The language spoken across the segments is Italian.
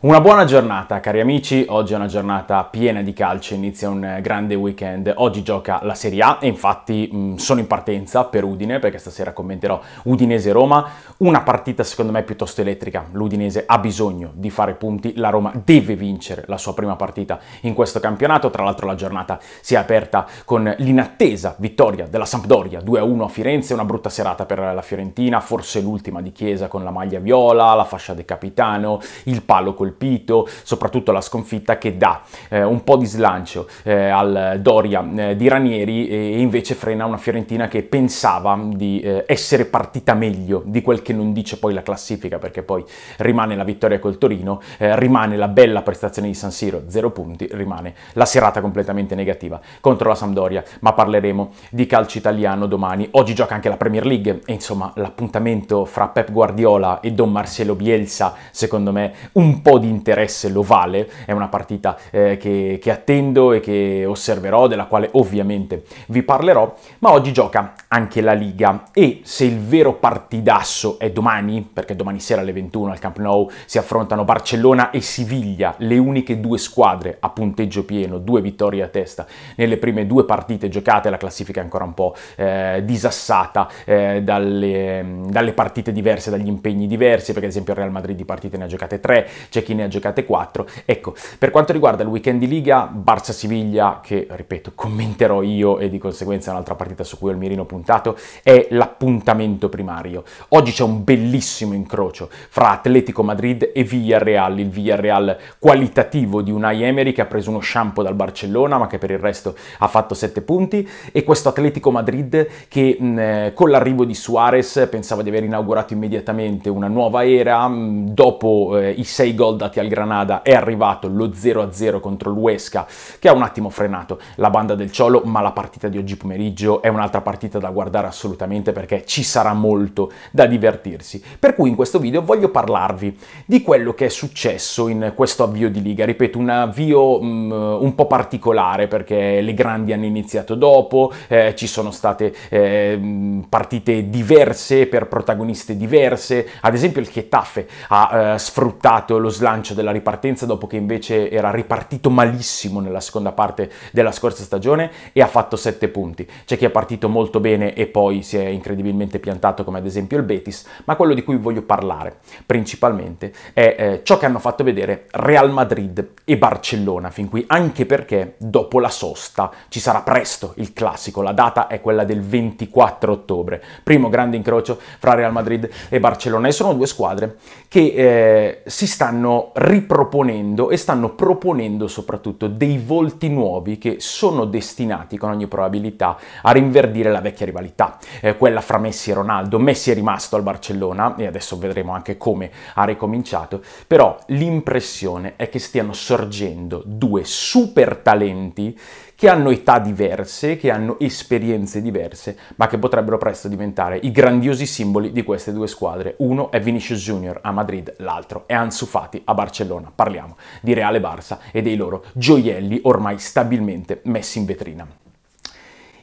Una buona giornata cari amici, oggi è una giornata piena di calcio, inizia un grande weekend, oggi gioca la Serie A e infatti mh, mm, sono in partenza per Udine perché stasera commenterò Udinese-Roma, una partita secondo me piuttosto elettrica, l'Udinese ha bisogno di fare punti, la Roma deve vincere la sua prima partita in questo campionato, tra l'altro la giornata si è aperta con l'inattesa vittoria della Sampdoria 2-1 a Firenze, una brutta serata per la Fiorentina, forse l'ultima di Chiesa con la maglia viola, la fascia del capitano, il palo con colpito, soprattutto la sconfitta che dà eh, un po' di slancio eh, al Doria eh, di Ranieri e invece frena una Fiorentina che pensava di eh, essere partita meglio di quel che non dice poi la classifica perché poi rimane la vittoria col Torino, eh, rimane la bella prestazione di San Siro, zero punti, rimane la serata completamente negativa contro la Sampdoria, ma parleremo di calcio italiano domani. Oggi gioca anche la Premier League e insomma l'appuntamento fra Pep Guardiola e Don Marcelo Bielsa secondo me un po' po' di interesse lo vale, è una partita eh, che, che attendo e che osserverò, della quale ovviamente vi parlerò, ma oggi gioca anche la Liga e se il vero partidasso è domani, perché domani sera alle 21 al Camp Nou si affrontano Barcellona e Siviglia, le uniche due squadre a punteggio pieno, due vittorie a testa nelle prime due partite giocate, la classifica è ancora un po' eh, disassata eh, dalle, dalle, partite diverse, dagli impegni diversi, perché ad esempio il Real Madrid di partite ne ha giocate tre, c'è chi ne ha giocate 4. Ecco, per quanto riguarda il weekend di Liga, Barça-Siviglia, che ripeto commenterò io e di conseguenza un'altra partita su cui ho il mirino puntato, è l'appuntamento primario. Oggi c'è un bellissimo incrocio fra Atletico Madrid e Villarreal, il Villarreal qualitativo di Unai Emery che ha preso uno shampoo dal Barcellona ma che per il resto ha fatto 7 punti e questo Atletico Madrid che mh, eh, con l'arrivo di Suarez pensava di aver inaugurato immediatamente una nuova era mh, dopo eh, i 6 gol dati al Granada è arrivato lo 0-0 contro l'Uesca, che ha un attimo frenato la banda del Ciolo, ma la partita di oggi pomeriggio è un'altra partita da guardare assolutamente perché ci sarà molto da divertirsi. Per cui in questo video voglio parlarvi di quello che è successo in questo avvio di Liga. Ripeto, un avvio um, un po' particolare perché le grandi hanno iniziato dopo, eh, ci sono state eh, partite diverse per protagoniste diverse, ad esempio il Chetafe ha eh, sfruttato lo slancio slancio della ripartenza dopo che invece era ripartito malissimo nella seconda parte della scorsa stagione e ha fatto 7 punti. C'è chi è partito molto bene e poi si è incredibilmente piantato come ad esempio il Betis, ma quello di cui voglio parlare principalmente è eh, ciò che hanno fatto vedere Real Madrid e Barcellona fin qui, anche perché dopo la sosta ci sarà presto il classico, la data è quella del 24 ottobre, primo grande incrocio fra Real Madrid e Barcellona e sono due squadre che eh, si stanno riproponendo e stanno proponendo soprattutto dei volti nuovi che sono destinati con ogni probabilità a rinverdire la vecchia rivalità, eh, quella fra Messi e Ronaldo. Messi è rimasto al Barcellona e adesso vedremo anche come ha ricominciato, però l'impressione è che stiano sorgendo due super talenti che hanno età diverse, che hanno esperienze diverse, ma che potrebbero presto diventare i grandiosi simboli di queste due squadre. Uno è Vinicius Junior a Madrid, l'altro è Ansu Fati a Barcellona. Parliamo di Reale Barça e dei loro gioielli ormai stabilmente messi in vetrina.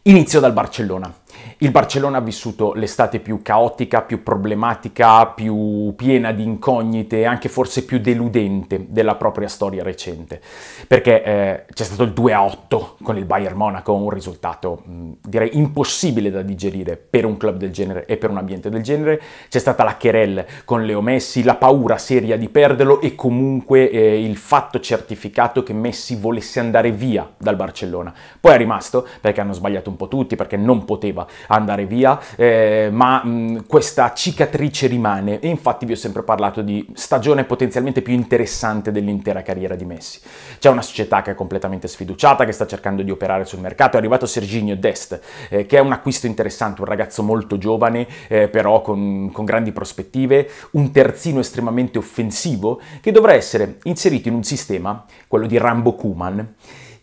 Inizio dal Barcellona. Il Barcellona ha vissuto l'estate più caotica, più problematica, più piena di incognite e anche forse più deludente della propria storia recente, perché eh, c'è stato il 2-8 con il Bayern Monaco, un risultato mh, mm, direi impossibile da digerire per un club del genere e per un ambiente del genere, c'è stata la querelle con Leo Messi, la paura seria di perderlo e comunque eh, il fatto certificato che Messi volesse andare via dal Barcellona. Poi è rimasto perché hanno sbagliato un po' tutti, perché non poteva andare via, eh, ma mh, mm, questa cicatrice rimane e infatti vi ho sempre parlato di stagione potenzialmente più interessante dell'intera carriera di Messi. C'è una società che è completamente sfiduciata, che sta cercando di operare sul mercato, è arrivato Serginio Dest, eh, che è un acquisto interessante, un ragazzo molto giovane, eh, però con, con grandi prospettive, un terzino estremamente offensivo che dovrà essere inserito in un sistema, quello di Rambo Kuman,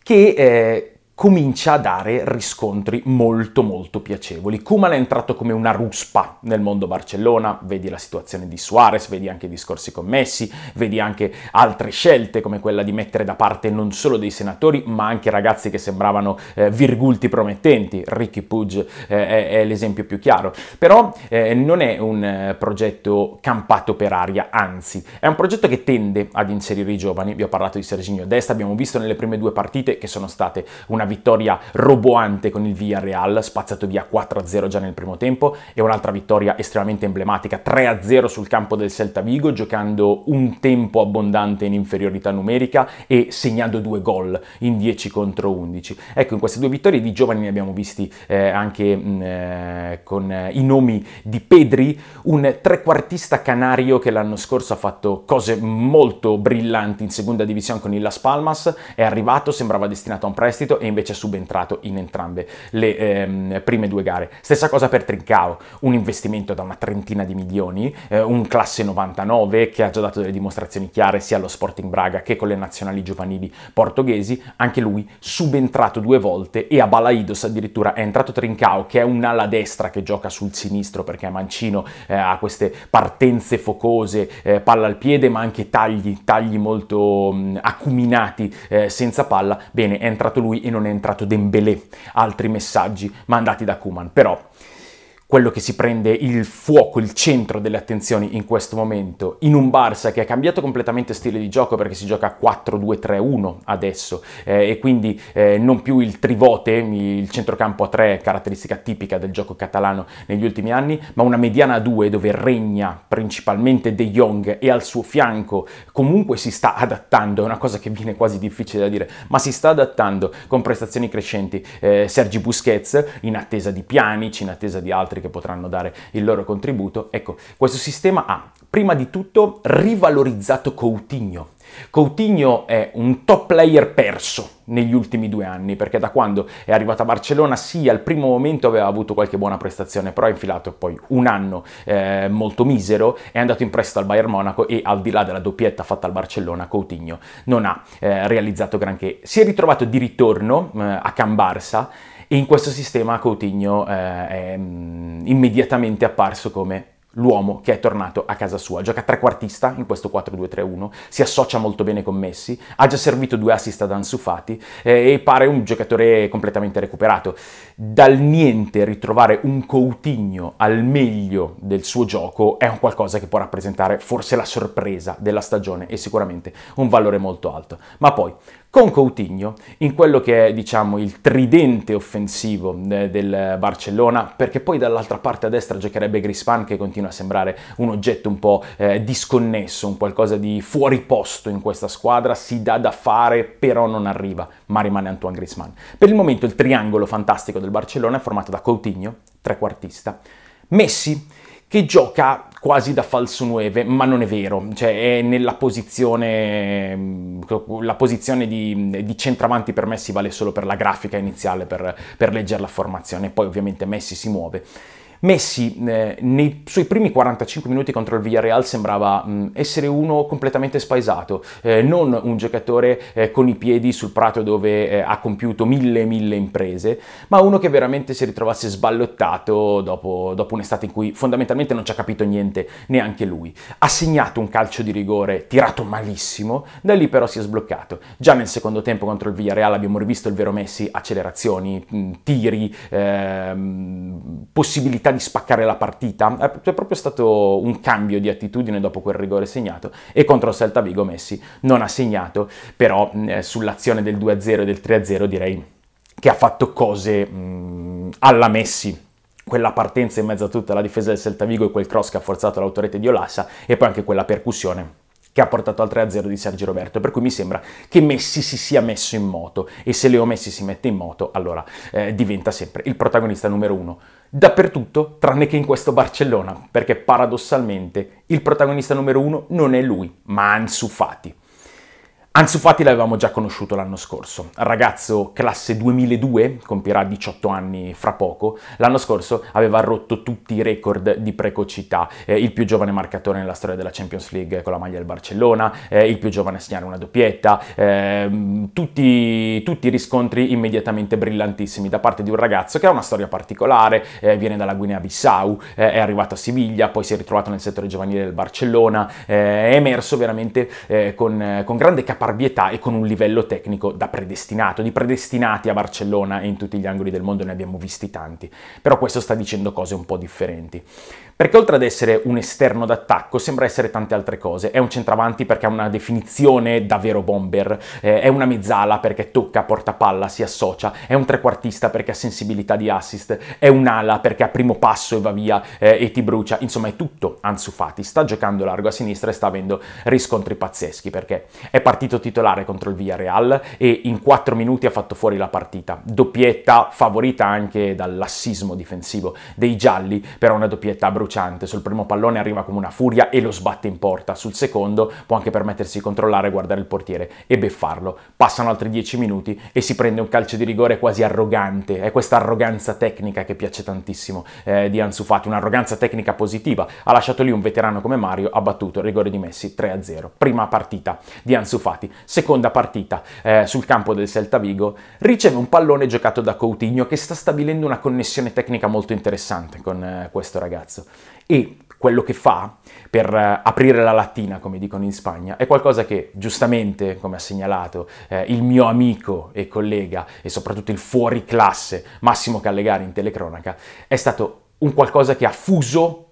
che eh, comincia a dare riscontri molto molto piacevoli. Kuman è entrato come una ruspa nel mondo Barcellona, vedi la situazione di Suarez, vedi anche i discorsi commessi, vedi anche altre scelte come quella di mettere da parte non solo dei senatori ma anche ragazzi che sembravano eh, virgulti promettenti, Ricky Pugge eh, è, è, l'esempio più chiaro, però eh, non è un eh, progetto campato per aria, anzi è un progetto che tende ad inserire i giovani, vi ho parlato di Serginio Desta, abbiamo visto nelle prime due partite che sono state una una vittoria roboante con il Villarreal, spazzato via 4-0 già nel primo tempo, e un'altra vittoria estremamente emblematica, 3-0 sul campo del Celta Vigo, giocando un tempo abbondante in inferiorità numerica e segnando due gol in 10 contro 11. Ecco, in queste due vittorie di giovani ne abbiamo visti eh, anche mh, mm, eh, con eh, i nomi di Pedri, un trequartista canario che l'anno scorso ha fatto cose molto brillanti in seconda divisione con il Las Palmas, è arrivato, sembrava destinato a un prestito e invece è subentrato in entrambe le ehm, prime due gare. Stessa cosa per Trincao, un investimento da una trentina di milioni, eh, un classe 99 che ha già dato delle dimostrazioni chiare sia allo Sporting Braga che con le nazionali giovanili portoghesi, anche lui subentrato due volte e a Balaidos addirittura è entrato Trincao che è un'ala destra che gioca sul sinistro perché mancino, eh, ha queste partenze focose, eh, palla al piede ma anche tagli, tagli molto mh, mm, acuminati eh, senza palla, bene è entrato lui e non non è entrato Dembélé, altri messaggi mandati da Kuman, però quello che si prende il fuoco, il centro delle attenzioni in questo momento, in un Barça che ha cambiato completamente stile di gioco perché si gioca 4-2-3-1 adesso eh, e quindi eh, non più il trivote, il centrocampo a 3, caratteristica tipica del gioco catalano negli ultimi anni, ma una mediana a 2 dove regna principalmente De Jong e al suo fianco comunque si sta adattando, è una cosa che viene quasi difficile da dire, ma si sta adattando con prestazioni crescenti. Eh, Sergi Busquets in attesa di Pianic, in attesa di altri che potranno dare il loro contributo. Ecco, questo sistema ha prima di tutto rivalorizzato Coutinho. Coutinho è un top player perso negli ultimi due anni, perché da quando è arrivato a Barcellona, sì, al primo momento aveva avuto qualche buona prestazione, però ha infilato poi un anno eh, molto misero, è andato in prestito al Bayern Monaco e al di là della doppietta fatta al Barcellona, Coutinho non ha eh, realizzato granché. Si è ritrovato di ritorno eh, a Can Barça e in questo sistema Coutinho eh, è mm, immediatamente apparso come l'uomo che è tornato a casa sua. Gioca trequartista in questo 4-2-3-1, si associa molto bene con Messi, ha già servito due assist ad Ansu Fati eh, e pare un giocatore completamente recuperato. Dal niente ritrovare un Coutinho al meglio del suo gioco è un qualcosa che può rappresentare forse la sorpresa della stagione e sicuramente un valore molto alto. Ma poi con Coutinho in quello che è diciamo il tridente offensivo eh, del Barcellona perché poi dall'altra parte a destra giocherebbe Grispan che continua a sembrare un oggetto un po' eh, disconnesso, un qualcosa di fuori posto in questa squadra, si dà da fare però non arriva, ma rimane Antoine Grisman. Per il momento il triangolo fantastico del Barcellona è formato da Coutinho, trequartista, Messi che gioca quasi da falso 9, ma non è vero, cioè è nella posizione, mm, la posizione di, di centravanti per Messi vale solo per la grafica iniziale, per, per leggere la formazione, poi ovviamente Messi si muove. Messi eh, nei suoi primi 45 minuti contro il Villarreal sembrava mh, mm, essere uno completamente spaesato, eh, non un giocatore eh, con i piedi sul prato dove eh, ha compiuto mille mille imprese, ma uno che veramente si ritrovasse sballottato dopo, dopo un'estate in cui fondamentalmente non ci ha capito niente neanche lui. Ha segnato un calcio di rigore tirato malissimo, da lì però si è sbloccato. Già nel secondo tempo contro il Villarreal abbiamo rivisto il vero Messi, accelerazioni, mh, mm, tiri, ehm, possibilità di spaccare la partita, c'è cioè, proprio stato un cambio di attitudine dopo quel rigore segnato e contro il Celta Vigo Messi non ha segnato, però eh, sull'azione del 2-0 e del 3-0 direi che ha fatto cose mh, alla Messi quella partenza in mezzo a tutta la difesa del Celta Vigo e quel cross che ha forzato l'autorete di Olassa e poi anche quella percussione che ha portato al 3-0 di Sergio Roberto, per cui mi sembra che Messi si sia messo in moto e se Leo Messi si mette in moto allora eh, diventa sempre il protagonista numero uno dappertutto tranne che in questo Barcellona, perché paradossalmente il protagonista numero uno non è lui, ma Ansu Fati. Ansu Fati l'avevamo già conosciuto l'anno scorso, ragazzo classe 2002, compirà 18 anni fra poco, l'anno scorso aveva rotto tutti i record di precocità, eh, il più giovane marcatore nella storia della Champions League con la maglia del Barcellona, eh, il più giovane a segnare una doppietta, eh, tutti, tutti, riscontri immediatamente brillantissimi da parte di un ragazzo che ha una storia particolare, eh, viene dalla Guinea-Bissau, eh, è arrivato a Siviglia, poi si è ritrovato nel settore giovanile del Barcellona, eh, è emerso veramente con, con grande capacità caparbietà e con un livello tecnico da predestinato. Di predestinati a Barcellona e in tutti gli angoli del mondo ne abbiamo visti tanti, però questo sta dicendo cose un po' differenti. Perché oltre ad essere un esterno d'attacco sembra essere tante altre cose. È un centravanti perché ha una definizione davvero bomber, eh, è una mezzala perché tocca, porta palla, si associa, è un trequartista perché ha sensibilità di assist, è un'ala perché ha primo passo e va via eh, e ti brucia. Insomma è tutto Anzufati, Sta giocando largo a sinistra e sta avendo riscontri pazzeschi perché è partito titolare contro il Villarreal e in 4 minuti ha fatto fuori la partita. Doppietta favorita anche dal lassismo difensivo dei gialli, però una doppietta bruciata bruciante, sul primo pallone arriva come una furia e lo sbatte in porta, sul secondo può anche permettersi di controllare, guardare il portiere e beffarlo. Passano altri dieci minuti e si prende un calcio di rigore quasi arrogante, è questa arroganza tecnica che piace tantissimo eh, di Ansu Fati, un'arroganza tecnica positiva, ha lasciato lì un veterano come Mario, ha battuto il rigore di Messi 3-0, prima partita di Ansu Fati, seconda partita eh, sul campo del Celta Vigo, riceve un pallone giocato da Coutinho che sta stabilendo una connessione tecnica molto interessante con eh, questo ragazzo. E quello che fa per eh, aprire la lattina, come dicono in Spagna, è qualcosa che giustamente, come ha segnalato eh, il mio amico e collega e soprattutto il fuori classe Massimo Callegari in telecronaca, è stato un qualcosa che ha fuso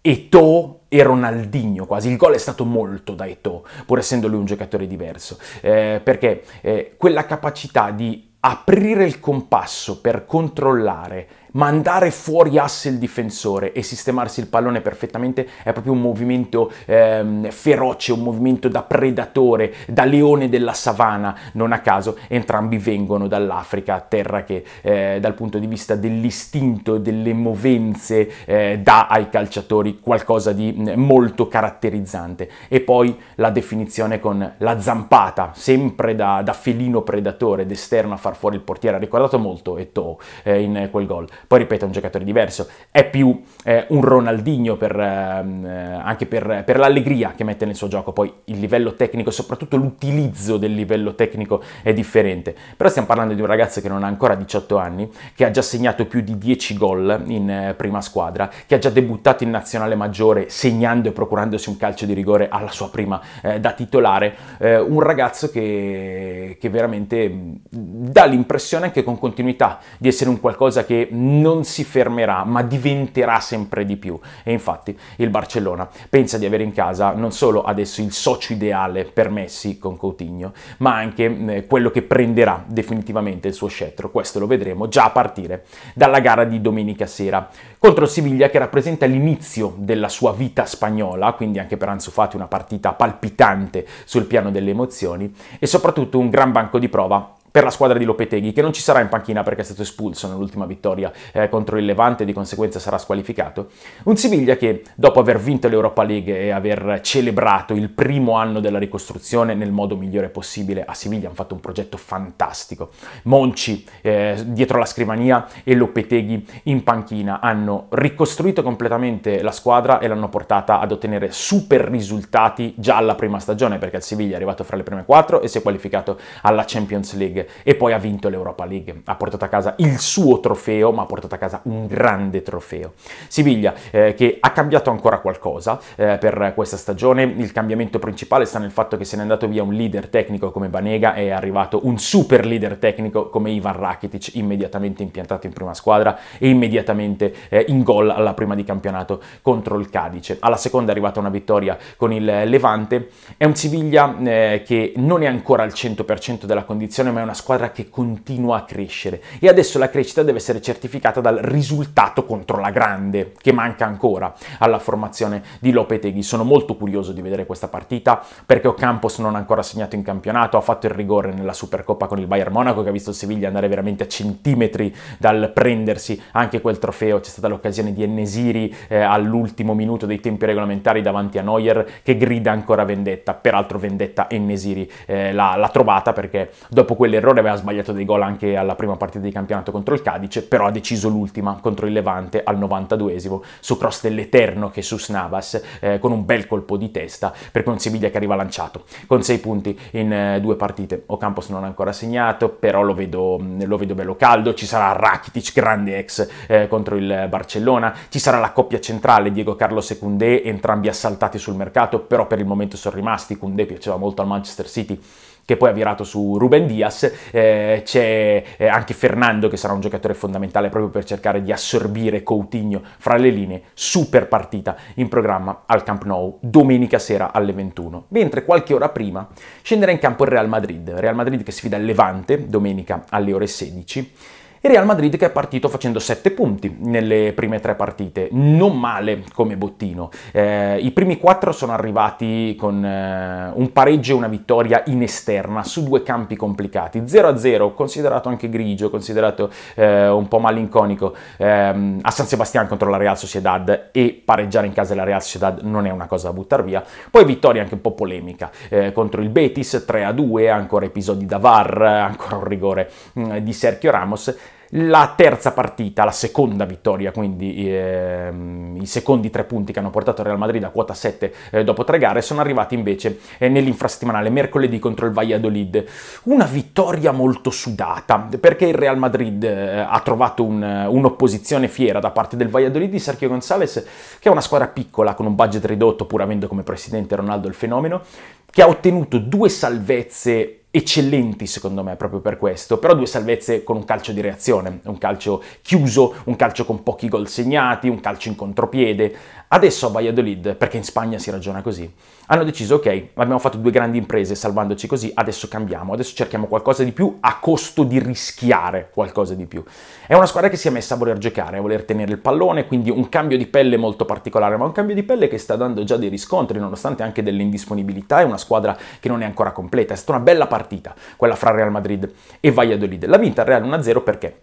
Eto e Ronaldinho quasi, il gol è stato molto da Eto, pur essendo lui un giocatore diverso, eh, perché eh, quella capacità di aprire il compasso per controllare mandare fuori asse il difensore e sistemarsi il pallone perfettamente è proprio un movimento ehm, feroce, un movimento da predatore, da leone della savana, non a caso entrambi vengono dall'Africa, terra che eh, dal punto di vista dell'istinto, e delle movenze eh, dà ai calciatori qualcosa di mm, molto caratterizzante. E poi la definizione con la zampata, sempre da, da felino predatore, d'esterno a far fuori il portiere, ha ricordato molto Eto'o eh, in quel gol poi ripeto, è un giocatore diverso, è più eh, un Ronaldinho per, ehm, eh, anche per, per, l'allegria che mette nel suo gioco, poi il livello tecnico soprattutto l'utilizzo del livello tecnico è differente. Però stiamo parlando di un ragazzo che non ha ancora 18 anni, che ha già segnato più di 10 gol in eh, prima squadra, che ha già debuttato in nazionale maggiore segnando e procurandosi un calcio di rigore alla sua prima eh, da titolare, eh, un ragazzo che, che veramente mm, dà l'impressione anche con continuità di essere un qualcosa che non non si fermerà, ma diventerà sempre di più. E infatti il Barcellona pensa di avere in casa non solo adesso il socio ideale per Messi con Coutinho, ma anche eh, quello che prenderà definitivamente il suo scettro. Questo lo vedremo già a partire dalla gara di domenica sera contro Siviglia che rappresenta l'inizio della sua vita spagnola, quindi anche per Ansu Fati una partita palpitante sul piano delle emozioni e soprattutto un gran banco di prova per la squadra di Lopeteghi, che non ci sarà in panchina perché è stato espulso nell'ultima vittoria eh, contro il Levante e di conseguenza sarà squalificato. Un Siviglia che, dopo aver vinto l'Europa League e aver celebrato il primo anno della ricostruzione nel modo migliore possibile, a Siviglia hanno fatto un progetto fantastico. Monci eh, dietro la scrivania e Lopeteghi in panchina hanno ricostruito completamente la squadra e l'hanno portata ad ottenere super risultati già alla prima stagione, perché il Siviglia è arrivato fra le prime quattro e si è qualificato alla Champions League e poi ha vinto l'Europa League, ha portato a casa il suo trofeo, ma ha portato a casa un grande trofeo. Siviglia eh, che ha cambiato ancora qualcosa eh, per questa stagione, il cambiamento principale sta nel fatto che se n'è andato via un leader tecnico come Banega è arrivato un super leader tecnico come Ivan Rakitic immediatamente impiantato in prima squadra e immediatamente eh, in gol alla prima di campionato contro il Cadice. Alla seconda è arrivata una vittoria con il Levante, è un Siviglia eh, che non è ancora al 100% della condizione ma è una squadra che continua a crescere e adesso la crescita deve essere certificata dal risultato contro la grande, che manca ancora alla formazione di Lopeteghi. Sono molto curioso di vedere questa partita perché Ocampos non ha ancora segnato in campionato, ha fatto il rigore nella Supercoppa con il Bayern Monaco che ha visto il Siviglia andare veramente a centimetri dal prendersi anche quel trofeo. C'è stata l'occasione di Ennesiri eh, all'ultimo minuto dei tempi regolamentari davanti a Neuer che grida ancora vendetta, peraltro vendetta Ennesiri eh, l'ha, l'ha trovata perché dopo quelle dell'errore, aveva sbagliato dei gol anche alla prima partita di campionato contro il Cadice, però ha deciso l'ultima contro il Levante al 92esimo su cross dell'Eterno che su Snavas eh, con un bel colpo di testa per cui un Siviglia che arriva lanciato con 6 punti in eh, due partite. Ocampos non ha ancora segnato, però lo vedo, mm, lo vedo bello caldo, ci sarà Rakitic, grande ex eh, contro il Barcellona, ci sarà la coppia centrale Diego Carlo Secundé, entrambi assaltati sul mercato, però per il momento sono rimasti, Cundé piaceva molto al Manchester City che poi ha virato su Ruben Diaz, eh, c'è eh, anche Fernando che sarà un giocatore fondamentale proprio per cercare di assorbire Coutinho fra le linee, super partita in programma al Camp Nou domenica sera alle 21, mentre qualche ora prima scenderà in campo il Real Madrid, Real Madrid che sfida il Levante domenica alle ore 16 e Real Madrid che è partito facendo 7 punti nelle prime 3 partite, non male come bottino. Eh, I primi 4 sono arrivati con eh, un pareggio e una vittoria in esterna su due campi complicati, 0-0, considerato anche grigio, considerato eh, un po' malinconico, ehm, a San Sebastian contro la Real Sociedad e pareggiare in casa della Real Sociedad non è una cosa da buttare via. Poi vittoria anche un po' polemica eh, contro il Betis, 3-2, ancora episodi da VAR, ancora un rigore mm, di Sergio Ramos la terza partita, la seconda vittoria, quindi ehm, i secondi tre punti che hanno portato il Real Madrid a quota 7 eh, dopo tre gare, sono arrivati invece eh, nell'infrasettimanale mercoledì contro il Valladolid. Una vittoria molto sudata, perché il Real Madrid eh, ha trovato un, eh, un'opposizione fiera da parte del Valladolid di Sergio González, che è una squadra piccola con un budget ridotto, pur avendo come presidente Ronaldo il fenomeno, che ha ottenuto due salvezze eccellenti secondo me proprio per questo, però due salvezze con un calcio di reazione, un calcio chiuso, un calcio con pochi gol segnati, un calcio in contropiede, Adesso a Valladolid, perché in Spagna si ragiona così, hanno deciso ok, abbiamo fatto due grandi imprese salvandoci così, adesso cambiamo, adesso cerchiamo qualcosa di più a costo di rischiare qualcosa di più. È una squadra che si è messa a voler giocare, a voler tenere il pallone, quindi un cambio di pelle molto particolare, ma un cambio di pelle che sta dando già dei riscontri, nonostante anche delle indisponibilità, è una squadra che non è ancora completa. È stata una bella partita, quella fra Real Madrid e Valladolid. L'ha vinta il Real 1-0 perché?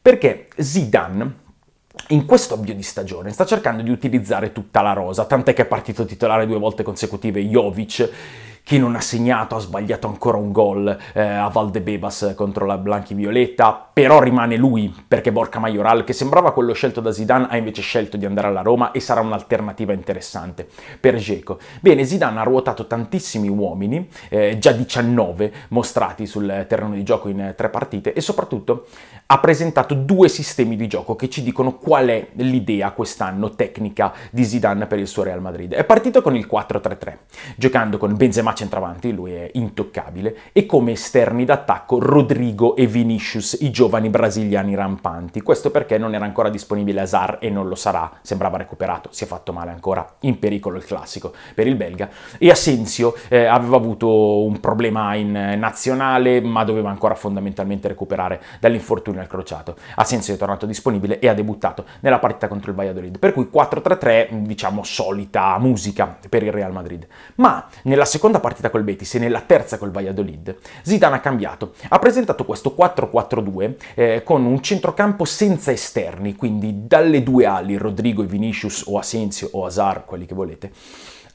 Perché Zidane in questo avvio di stagione sta cercando di utilizzare tutta la rosa, tant'è che è partito titolare due volte consecutive Jovic, che non ha segnato, ha sbagliato ancora un gol eh, a Valdebebas contro la Blanchi Violetta, però rimane lui, perché Borca Majoral, che sembrava quello scelto da Zidane, ha invece scelto di andare alla Roma e sarà un'alternativa interessante per Geco. Bene, Zidane ha ruotato tantissimi uomini, eh, già 19 mostrati sul terreno di gioco in eh, tre partite, e soprattutto ha presentato due sistemi di gioco che ci dicono qual è l'idea quest'anno tecnica di Zidane per il suo Real Madrid. È partito con il 4-3-3, giocando con Benzema centravanti, lui è intoccabile, e come esterni d'attacco Rodrigo e Vinicius, i giovani brasiliani rampanti. Questo perché non era ancora disponibile Hazard e non lo sarà, sembrava recuperato, si è fatto male ancora, in pericolo il classico per il belga. E Asensio eh, aveva avuto un problema in eh, nazionale, ma doveva ancora fondamentalmente recuperare dall'infortunio infortuni al crociato. Asensio è tornato disponibile e ha debuttato nella partita contro il Valladolid, per cui 4-3-3, diciamo solita musica per il Real Madrid. Ma nella seconda partita col Betis e nella terza col Valladolid, Zidane ha cambiato. Ha presentato questo 4-4-2 eh, con un centrocampo senza esterni, quindi dalle due ali Rodrigo e Vinicius o Asensio o Hazard, quelli che volete,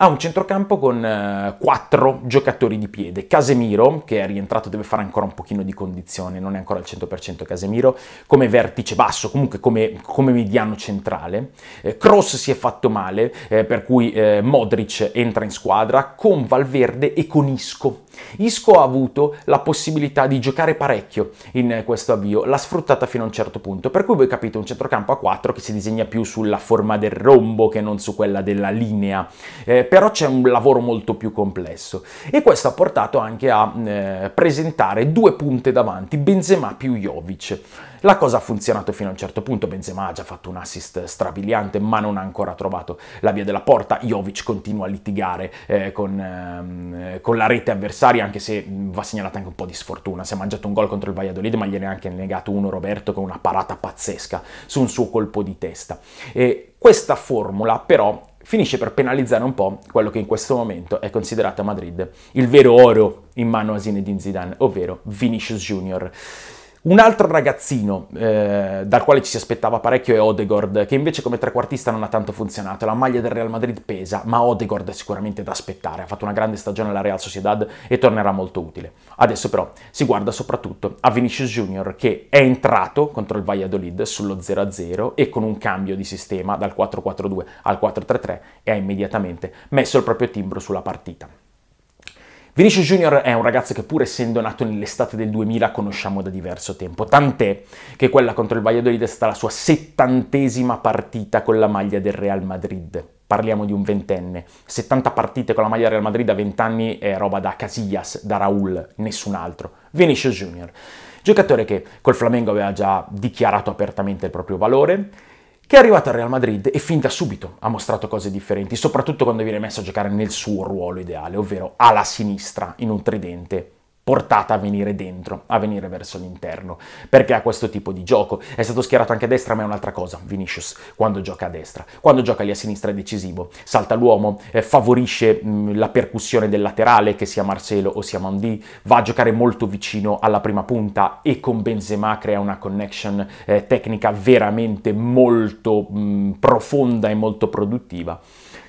ha un centrocampo con eh, quattro giocatori di piede. Casemiro, che è rientrato, deve fare ancora un pochino di condizione, non è ancora al 100% Casemiro, come vertice basso, comunque come, come mediano centrale. Eh, Cross si è fatto male, eh, per cui eh, Modric entra in squadra con Valverde e con Isco. Isco ha avuto la possibilità di giocare parecchio in questo avvio, l'ha sfruttata fino a un certo punto, per cui voi capite un centrocampo a 4 che si disegna più sulla forma del rombo che non su quella della linea, eh, però c'è un lavoro molto più complesso e questo ha portato anche a eh, presentare due punte davanti, Benzema più Jovic. La cosa ha funzionato fino a un certo punto, Benzema ha già fatto un assist strabiliante ma non ha ancora trovato la via della porta, Jovic continua a litigare eh, con, ehm, con la rete avversaria, pari, anche se va segnalata anche un po' di sfortuna. Si è mangiato un gol contro il Valladolid, ma gliene ha anche negato uno Roberto con una parata pazzesca su un suo colpo di testa. E questa formula però finisce per penalizzare un po' quello che in questo momento è considerato a Madrid il vero oro in mano a Zinedine Zidane, ovvero Vinicius Junior. Un altro ragazzino eh, dal quale ci si aspettava parecchio è Odegord, che invece come trequartista non ha tanto funzionato. La maglia del Real Madrid pesa, ma Odegord è sicuramente da aspettare. Ha fatto una grande stagione alla Real Sociedad e tornerà molto utile. Adesso però si guarda soprattutto a Vinicius Junior, che è entrato contro il Valladolid sullo 0-0 e con un cambio di sistema dal 4-4-2 al 4-3-3 e ha immediatamente messo il proprio timbro sulla partita. Vinicius Junior è un ragazzo che pur essendo nato nell'estate del 2000 conosciamo da diverso tempo, tant'è che quella contro il Valladolid è stata la sua settantesima partita con la maglia del Real Madrid. Parliamo di un ventenne. 70 partite con la maglia del Real Madrid a 20 anni è roba da Casillas, da Raul, nessun altro. Vinicius Junior. Giocatore che col Flamengo aveva già dichiarato apertamente il proprio valore, che è arrivato al Real Madrid e fin da subito ha mostrato cose differenti, soprattutto quando viene messo a giocare nel suo ruolo ideale, ovvero alla sinistra in un tridente portata a venire dentro, a venire verso l'interno, perché ha questo tipo di gioco. È stato schierato anche a destra, ma è un'altra cosa, Vinicius, quando gioca a destra. Quando gioca lì a sinistra è decisivo, salta l'uomo, eh, favorisce mh, mm, la percussione del laterale, che sia Marcelo o sia Mandi, va a giocare molto vicino alla prima punta e con Benzema crea una connection eh, tecnica veramente molto mh, mm, profonda e molto produttiva.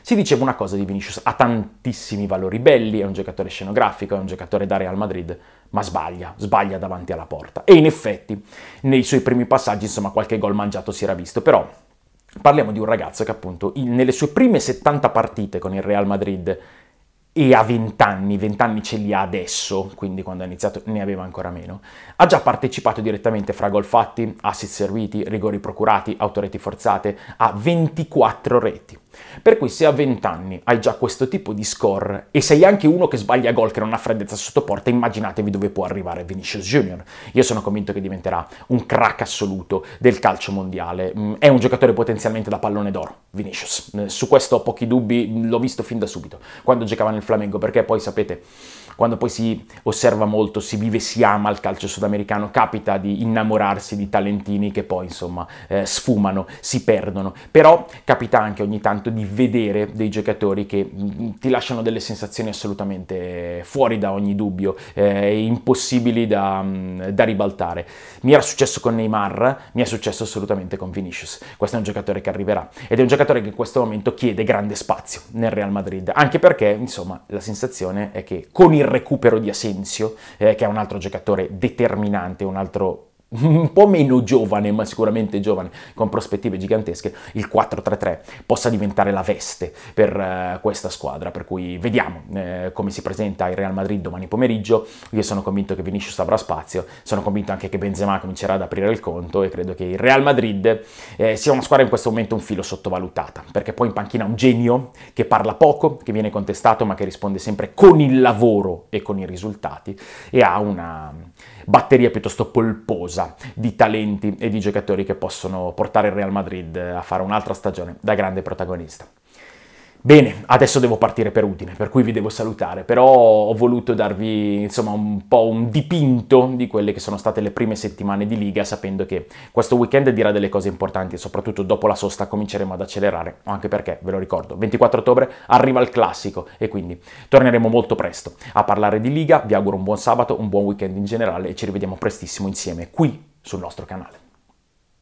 Si diceva una cosa di Vinicius, ha tantissimi valori belli, è un giocatore scenografico, è un giocatore da Real Madrid, ma sbaglia, sbaglia davanti alla porta. E in effetti, nei suoi primi passaggi, insomma, qualche gol mangiato si era visto, però parliamo di un ragazzo che appunto nelle sue prime 70 partite con il Real Madrid e a 20 anni, 20 anni ce li ha adesso, quindi quando ha iniziato ne aveva ancora meno, ha già partecipato direttamente fra gol fatti, assist serviti, rigori procurati, autoreti forzate, a 24 reti. Per cui se a 20 anni hai già questo tipo di score e sei anche uno che sbaglia gol, che non ha freddezza sotto porta, immaginatevi dove può arrivare Vinicius Junior. Io sono convinto che diventerà un crack assoluto del calcio mondiale. Mm, è un giocatore potenzialmente da pallone d'oro, Vinicius. Eh, su questo ho pochi dubbi, l'ho visto fin da subito, quando giocava nel Flamengo, perché poi sapete quando poi si osserva molto, si vive, si ama il calcio sudamericano, capita di innamorarsi di talentini che poi insomma eh, sfumano, si perdono, però capita anche ogni tanto di vedere dei giocatori che mm, mm, ti lasciano delle sensazioni assolutamente fuori da ogni dubbio, eh, impossibili da, mm, da, ribaltare. Mi era successo con Neymar, mi è successo assolutamente con Vinicius, questo è un giocatore che arriverà ed è un giocatore che in questo momento chiede grande spazio nel Real Madrid, anche perché insomma la sensazione è che con il il recupero di Asensio, eh, che è un altro giocatore determinante, un altro un po' meno giovane, ma sicuramente giovane, con prospettive gigantesche, il 4-3-3 possa diventare la veste per uh, questa squadra. Per cui vediamo eh, come si presenta il Real Madrid domani pomeriggio. Io sono convinto che Vinicius avrà spazio, sono convinto anche che Benzema comincerà ad aprire il conto e credo che il Real Madrid eh, sia una squadra in questo momento un filo sottovalutata, perché poi in panchina un genio che parla poco, che viene contestato, ma che risponde sempre con il lavoro e con i risultati e ha una batteria piuttosto polposa generosa di talenti e di giocatori che possono portare il Real Madrid a fare un'altra stagione da grande protagonista. Bene, adesso devo partire per Udine, per cui vi devo salutare, però ho voluto darvi insomma un po' un dipinto di quelle che sono state le prime settimane di Liga, sapendo che questo weekend dirà delle cose importanti e soprattutto dopo la sosta cominceremo ad accelerare, anche perché, ve lo ricordo, 24 ottobre arriva il classico e quindi torneremo molto presto a parlare di Liga, vi auguro un buon sabato, un buon weekend in generale e ci rivediamo prestissimo insieme qui sul nostro canale.